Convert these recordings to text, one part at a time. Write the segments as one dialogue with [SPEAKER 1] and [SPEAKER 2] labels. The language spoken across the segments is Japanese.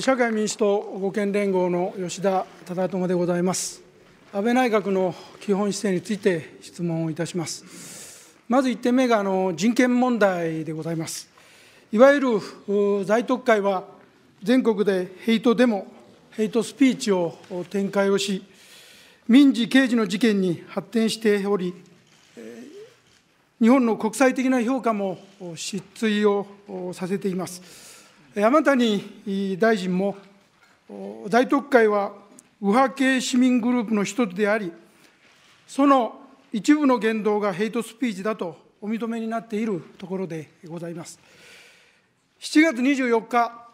[SPEAKER 1] 社会民主党護憲連合の吉田忠友でございます安倍内閣の基本姿勢について質問をいたしますまず1点目があの人権問題でございますいわゆる在特会は全国でヘイトデモヘイトスピーチを展開をし民事刑事の事件に発展しており日本の国際的な評価も失墜をさせています。山谷大臣も、大特会は右派系市民グループの一つであり、その一部の言動がヘイトスピーチだとお認めになっているところでございます。7月24日、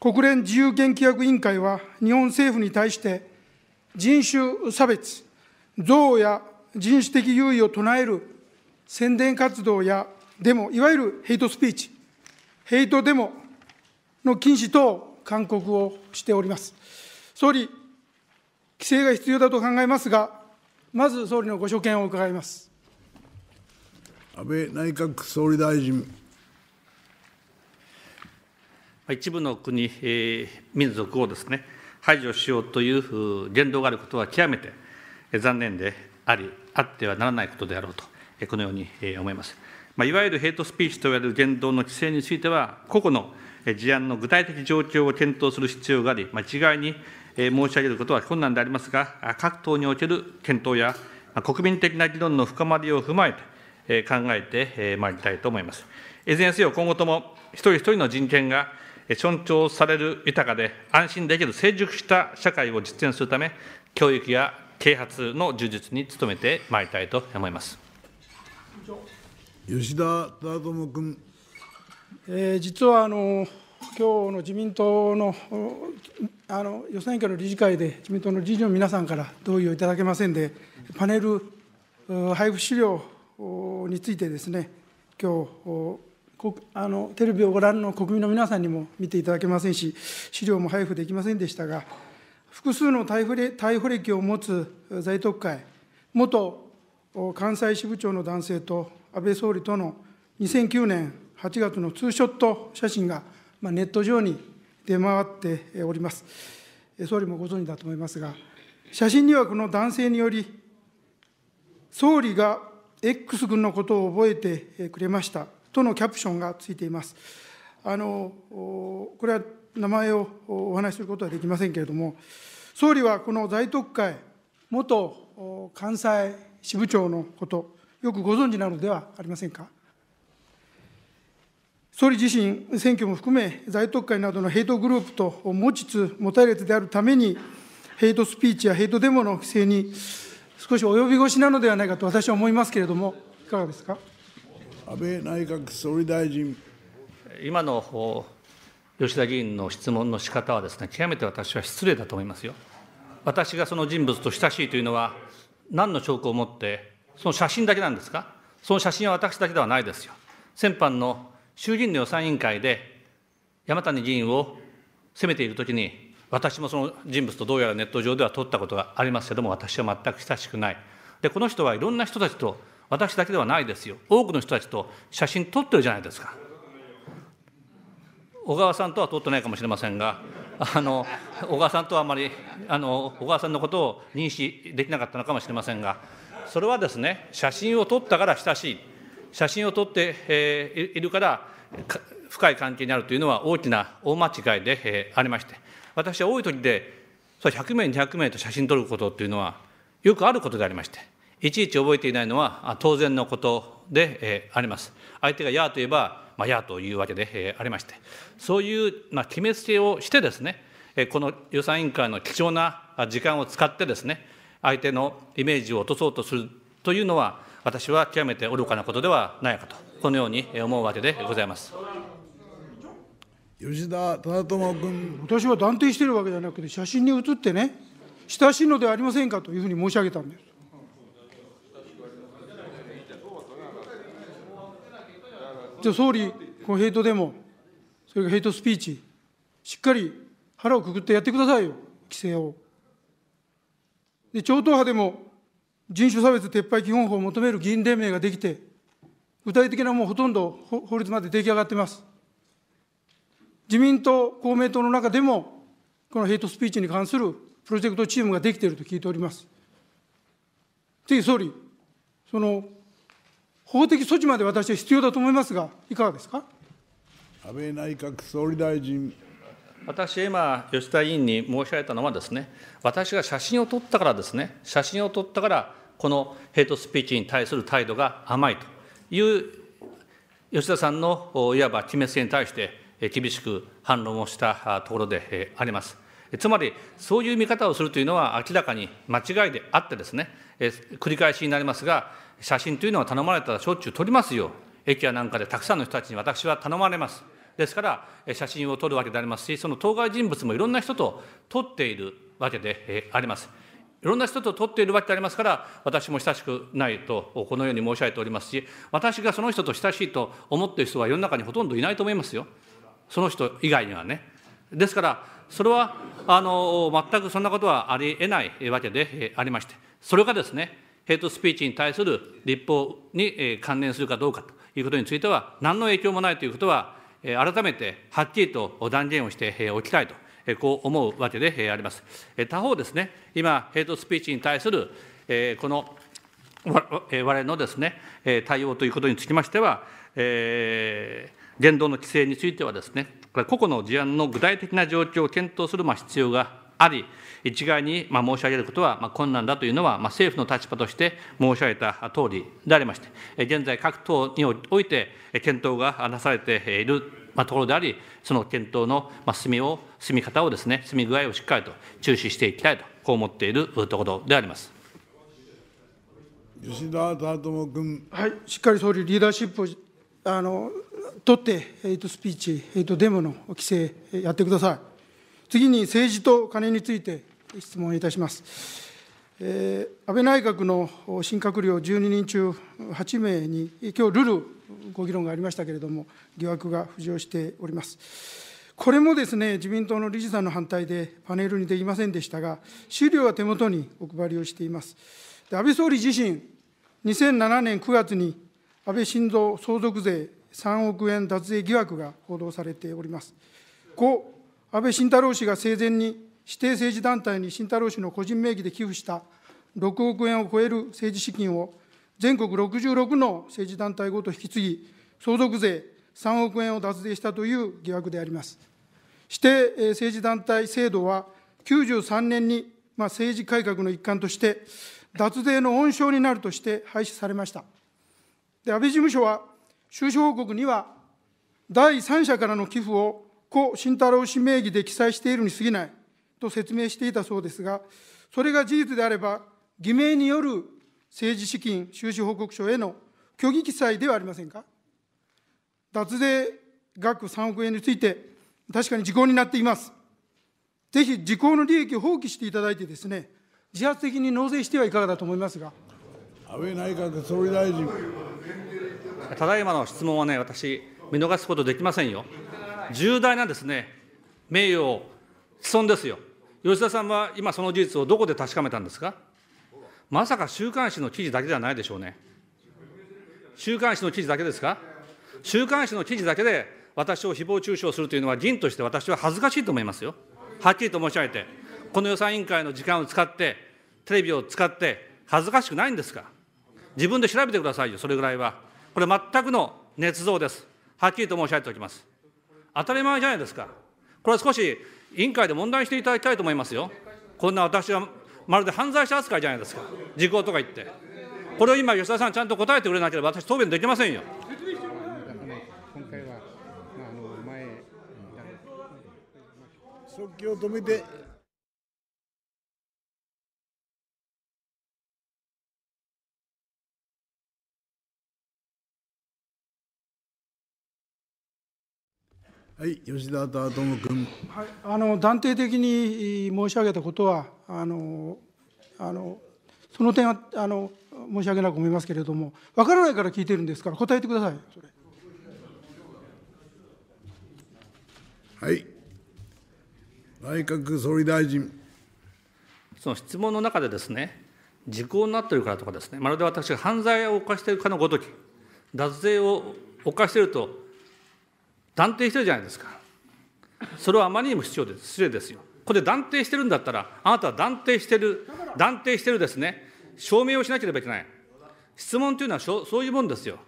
[SPEAKER 1] 国連自由権規約委員会は、日本政府に対して、人種差別、憎悪や人種的優位を唱える宣伝活動やデモ、いわゆるヘイトスピーチ、ヘイトデモの禁止等、勧告をしております。総理、規制が必要だと考えますが、まず総理のご所見を伺います。安倍内閣総理大臣。
[SPEAKER 2] 一部の国、えー、民族をですね、排除しようというう言動があることは極めて残念であり、あってはならないことであろうと、このようにえ思います。いわゆるヘイトスピーチといわれる言動の規制については、個々の事案の具体的状況を検討する必要があり、一概に申し上げることは困難でありますが、各党における検討や国民的な議論の深まりを踏まえて考えてまいりたいと思います。いずれにせよ、今後とも一人一人の人権が尊重される豊かで安心できる成熟した社会を実現するため、教育や啓発の充実に努めてまいりたいと思います。
[SPEAKER 1] 吉田忠智君。えー、実はあの今日の自民党のあの予算委員会の理事会で、自民党の理事の皆さんから同意をいただけませんで、パネル配布資料についてですね、今日あのテレビをご覧の国民の皆さんにも見ていただけませんし、資料も配布できませんでしたが、複数の逮捕逮捕歴を持つ在特会、元関西支部長の男性と安倍総理との2009年8月のツーショット写真が、まあ、ネット上に出回っております。総理もご存知だと思いますが、写真にはこの男性により、総理が X 君のことを覚えてくれましたとのキャプションがついています。あのこれは名前をお話しすることはできませんけれども、総理はこの在特会元関西支部長のこと、よくご存知なのではありませんか。総理自身、選挙も含め、在特会などのヘイトグループと持ちつ持たれつであるために、ヘイトスピーチやヘイトデモの規制に少し及び腰なのではないかと私は思いますけれども、いかがですか安倍内閣総理大臣。
[SPEAKER 2] 今の吉田議員の質問の仕方はですね、極めて私は失礼だと思いますよ。私がその人物と親しいというのは、何の証拠を持ってその写真だけなんですかその写真は私だけではないですよ。先般の衆議院の予算委員会で、山谷議員を責めているときに、私もその人物とどうやらネット上では取ったことがありますけれども、私は全く親しくない。で、この人はいろんな人たちと、私だけではないですよ。多くの人たちと写真撮ってるじゃないですか。小川さんとは撮ってないかもしれませんが、あの小川さんとはあまりあの小川さんのことを認識できなかったのかもしれませんが。それはですね、写真を撮ったから親しい、写真を撮って、えいるから深い関係にあるというのは大きな大間違いで、えありまして、私は多い時で、そ100名、200名と写真撮ることというのは、よくあることでありまして、いちいち覚えていないのは当然のことで、えあります。相手がやーと言えば、まあ、やーというわけで、えありまして、そういう、まあ、決めつけをしてですね、この予算委員会の貴重な時間を使ってですね、相手のイメージを落とそうとするというのは、私は極めて愚かなことではないかと、このように思うわけでございます。
[SPEAKER 1] 吉田忠智君私は断定しているわけじゃなくて、写真に写ってね、親しいのではありませんかというふうに申し上げたんです。じゃあ、総理、このヘイトデモ、それからヘイトスピーチ、しっかり腹をくくってやってくださいよ、規制を。で超党派でも人種差別撤廃基本法を求める議員連盟ができて、具体的なもうほとんど法律まで出来上がってます。自民党、公明党の中でも、このヘイトスピーチに関するプロジェクトチームができていると聞いております。ぜひ総理、その法的措置まで私は必要だと思いますが、いかがですか安倍内閣総理大臣。
[SPEAKER 2] 私、今、吉田委員に申し上げたのはです、ね、私が写真を撮ったからですね、写真を撮ったから、このヘイトスピーチに対する態度が甘いという吉田さんのいわば決めつけに対して、厳しく反論をしたところであります。つまり、そういう見方をするというのは明らかに間違いであってですね、繰り返しになりますが、写真というのは頼まれたらしょっちゅう撮りますよ、駅やなんかでたくさんの人たちに私は頼まれます。ですから写真を撮るわけでありますしその当該人物もいろんな人と撮っているわけであります。いろんな人と撮っているわけでありますから、私も親しくないと、このように申し上げておりますし、私がその人と親しいと思っている人は世の中にほとんどいないと思いますよ、その人以外にはね。ですから、それはあの全くそんなことはありえないわけでありまして、それがですね、ヘイトスピーチに対する立法に関連するかどうかということについては、何の影響もないということは、改めてはっきりと断言をしておきたいと、こう思うわけであります。他方ですね、今、ヘイトスピーチに対するこの我々のですね、対応ということにつきましては、えー、言動の規制についてはですね、個々の事案の具体的な状況を検討する必要があり、一概にま申し上げることは困難だというのは、ま政府の立場として申し上げたとおりでありまして、現在、各党において検討がなされているところであり、その検討の進みを進み方をです、ね、進み具合をしっかりと注視していきたいと、こう思っているところであります。
[SPEAKER 1] 吉田忠智君、はい、しっかり総理、リーダーシップをあの取って、えとスピーチ、えとデモの規制、やってください。次に政治とカネについて質問いたします。えー、安倍内閣の新閣僚12人中8名に、きょうルルご議論がありましたけれども、疑惑が浮上しております。これもですね、自民党の理事さんの反対でパネルにできませんでしたが、資料は手元にお配りをしています。で安倍総理自身、2007年9月に安倍晋三相続税3億円脱税疑惑が報道されております。5安倍晋太郎氏が生前に指定政治団体に晋太郎氏の個人名義で寄付した6億円を超える政治資金を、全国66の政治団体ごと引き継ぎ、相続税3億円を脱税したという疑惑であります。指定政治団体制度は、93年に、ま政治改革の一環として、脱税の温床になるとして廃止されました。で安倍事務所は、収支報告には、第三者からの寄付を故・慎太郎氏名義で記載しているに過ぎないと説明していたそうですが、それが事実であれば、偽名による政治資金収支報告書への虚偽記載ではありませんか。脱税額3億円について、確かに時効になっています。ぜひ時効の利益を放棄していただいてですね、自発的に納税してはいかがだと思いますが。安倍内閣総理大臣。
[SPEAKER 2] ただいまの質問はね、私、見逃すことできませんよ。重大なですね、名誉毀損ですよ。吉田さんは今その事実をどこで確かめたんですかまさか週刊誌の記事だけではないでしょうね。週刊誌の記事だけですか週刊誌の記事だけで私を誹謗中傷するというのは議員として私は恥ずかしいと思いますよ。はっきりと申し上げて、この予算委員会の時間を使って、テレビを使って、恥ずかしくないんですか自分で調べてくださいよ、それぐらいは。これ全くの捏造です。はっきりと申し上げておきます。当たり前じゃないですか。これは少し委員会で問題していただきたいと思いますよ。こんな私はまるで犯罪者扱いじゃないですか。時効とか言って。これを今、吉田さん、ちゃんと答えてくれなければ、私、答弁できませんよ。
[SPEAKER 1] 即興を止めてはい、吉田忠君、はい、あの断定的に申し上げたことは、あのあのその点はあの申し上げなく思いますけれども、分からないから聞いてるんですから、答えてください、
[SPEAKER 2] はい、内閣総理大臣。その質問の中でですね、時効になっているからとかですね、まるで私が犯罪を犯しているかのごとき、脱税を犯していると断定してるじゃないですか。それはあまりにも必要です失礼ですよ。これ断定してるんだったら、あなたは断定してる、断定してるですね、証明をしなければいけない。質問というのはそういうもんですよ。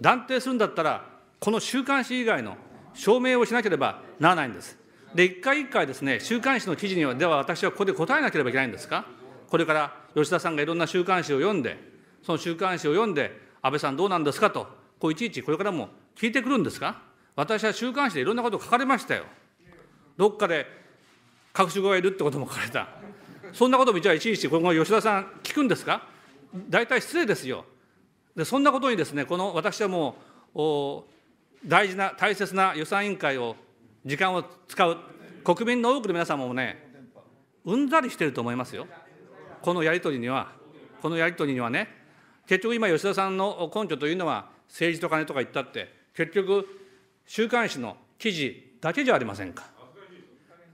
[SPEAKER 2] 断定するんだったら、この週刊誌以外の証明をしなければならないんです。で、一回一回ですね、週刊誌の記事には、では私はここで答えなければいけないんですかこれから吉田さんがいろんな週刊誌を読んで、その週刊誌を読んで、安倍さんどうなんですかと、こういちいちこれからも聞いてくるんですか私は週刊誌でいろんなこと書かれましたよ。どっかで隠し子がいるってことも書かれた。そんなこともじゃいちいち今後吉田さん聞くんですか大体失礼ですよ。でそんなことにですね、この私はもう大事な大切な予算委員会を時間を使う国民の多くの皆様もね、うんざりしてると思いますよ。このやり取りには、このやり取りにはね、結局今吉田さんの根拠というのは政治と金とか言ったって、結局週刊誌の記事だけじゃありませんか。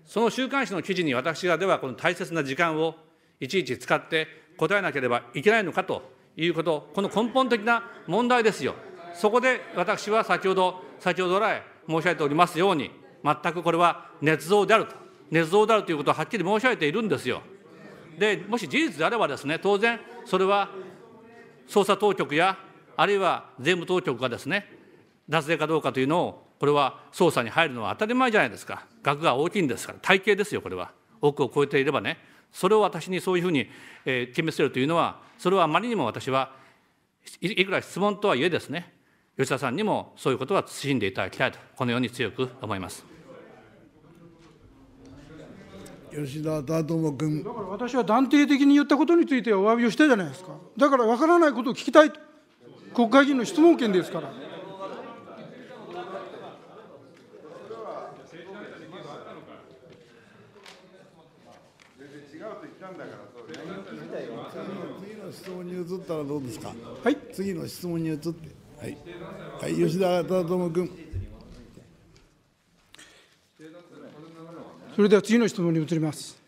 [SPEAKER 2] その週刊誌の記事に私がではこの大切な時間をいちいち使って答えなければいけないのかということ、この根本的な問題ですよ。そこで私は先ほど、先ほど来申し上げておりますように、全くこれは捏造であると、捏造であるということをはっきり申し上げているんですよ。で、もし事実であればですね、当然、それは捜査当局や、あるいは税務当局がですね、脱税かどうかというのを、これは捜査に入るのは当たり前じゃないですか、額が大きいんですから、体系ですよ、これは。億を超えていればね、それを私にそういうふうに、え決めつけるというのは、それはあまりにも私はいくら質問とはいえですね、吉田さんにもそういうことは慎んでいただきたいと、このように強く思います。
[SPEAKER 1] 吉田忠君だから私は断定的に言ったことについてはお詫びをしたじゃないですか、だから分からないことを聞きたいと、国会議員の質問権ですから。んだから、それ。次の質問に移ったらどうですか。はい。次の質問に移って。はい。はい、吉田忠智君。それでは次の質問に移ります。